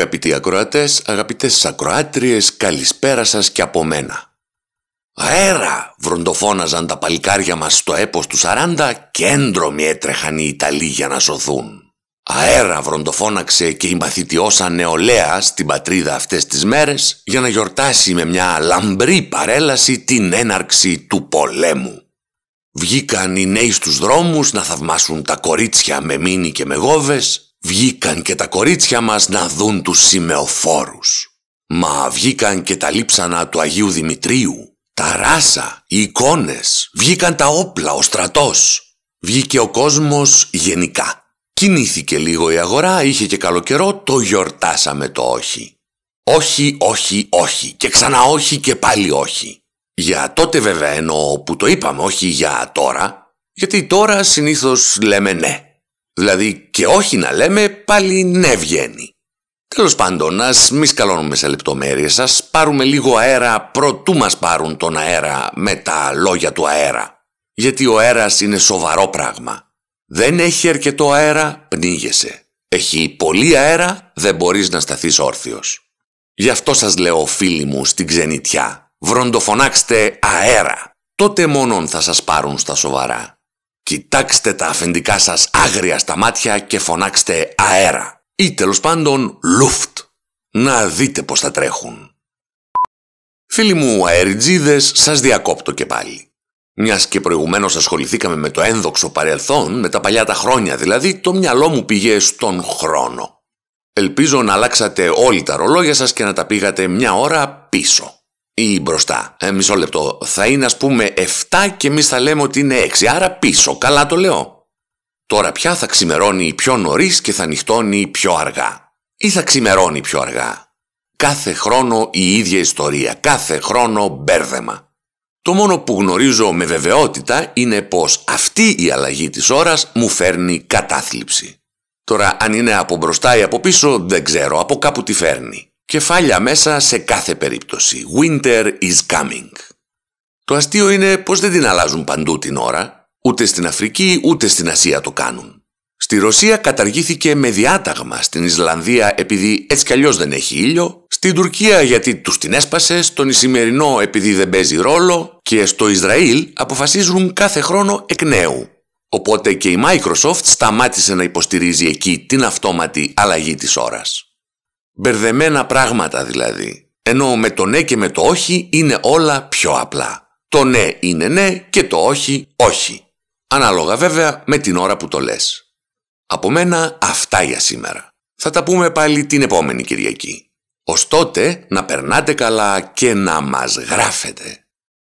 Αγαπητοί ακροατές, αγαπητές ακροάτριες, καλησπέρα σας και από μένα. «Αέρα!» βροντοφώναζαν τα παλικάρια μας στο έπος του 40 και έντρομοι έτρεχαν οι Ιταλοί για να σωθούν. «Αέρα!» βροντοφώναξε και η μαθητιώσα νεολαία στην πατρίδα αυτές τις μέρες για να γιορτάσει με μια λαμπρή παρέλαση την έναρξη του πολέμου. Βγήκαν οι νέοι στους δρόμους να θαυμάσουν τα κορίτσια με μήνυ και με γόβες, Βγήκαν και τα κορίτσια μας να δουν τους σημεοφόρους. Μα βγήκαν και τα λείψανα του Αγίου Δημητρίου, τα ράσα, οι εικόνες, βγήκαν τα όπλα, ο στρατός. Βγήκε ο κόσμος γενικά. Κινήθηκε λίγο η αγορά, είχε και καλό καιρό, το γιορτάσαμε το όχι. Όχι, όχι, όχι και ξανά όχι και πάλι όχι. Για τότε βέβαια εννοώ που το είπαμε, όχι για τώρα, γιατί τώρα συνήθως λέμε ναι. Δηλαδή και όχι να λέμε πάλι ναι βγαίνει. Τέλος πάντων, ας μη σκαλώνουμε σε λεπτομέρειες, σας, πάρουμε λίγο αέρα προτού μας πάρουν τον αέρα με τα λόγια του αέρα. Γιατί ο αέρας είναι σοβαρό πράγμα. Δεν έχει αρκετό αέρα, πνίγεσαι. Έχει πολύ αέρα, δεν μπορείς να σταθείς όρθιος. Γι' αυτό σας λέω φίλοι μου στην ξενιτιά, βροντοφωνάξτε αέρα. Τότε μόνον θα σας πάρουν στα σοβαρά. Κοιτάξτε τα αφεντικά σας άγρια στα μάτια και φωνάξτε αέρα ή τέλος πάντων λουφτ. Να δείτε πως θα τρέχουν. Φίλοι μου αεριτζίδες, σας διακόπτω και πάλι. Μιας και προηγουμένως ασχοληθήκαμε με το ένδοξο παρελθόν, με τα παλιά τα χρόνια δηλαδή, το μυαλό μου πήγε στον χρόνο. Ελπίζω να αλλάξατε όλοι τα ρολόγια σας και να τα πήγατε μια ώρα πίσω ή μπροστά. Ε, μισό λεπτό. Θα είναι ας πούμε 7 και εμείς θα λέμε ότι είναι 6. Άρα πίσω. Καλά το λέω. Τώρα πια θα ξημερώνει πιο νωρίς και θα νυχτώνει πιο αργά. Ή θα ξημερώνει πιο αργά. Κάθε χρόνο η ίδια ιστορία. Κάθε χρόνο μπέρδεμα. Το μόνο που γνωρίζω με βεβαιότητα είναι πως αυτή η αλλαγή της ώρας μου φέρνει κατάθλιψη. Τώρα αν είναι από μπροστά ή από πίσω δεν ξέρω, από κάπου τι φέρνει. Κεφάλια μέσα σε κάθε περίπτωση. Winter is coming. Το αστείο είναι πως δεν την αλλάζουν παντού την ώρα. Ούτε στην Αφρική ούτε στην Ασία το κάνουν. Στη Ρωσία καταργήθηκε με διάταγμα, στην Ισλανδία επειδή έτσι κι αλλιώς δεν έχει ήλιο, στην Τουρκία γιατί τους την έσπασε, στον Ισημερινό επειδή δεν παίζει ρόλο και στο Ισραήλ αποφασίζουν κάθε χρόνο εκ νέου. Οπότε και η Microsoft σταμάτησε να υποστηρίζει εκεί την αυτόματη αλλαγή της ώρας. Μπερδεμένα πράγματα δηλαδή. Ενώ με το ναι και με το όχι είναι όλα πιο απλά. Το ναι είναι ναι και το όχι όχι. Ανάλογα βέβαια με την ώρα που το λες. Από μένα αυτά για σήμερα. Θα τα πούμε πάλι την επόμενη Κυριακή. Ωστότε να περνάτε καλά και να μας γράφετε.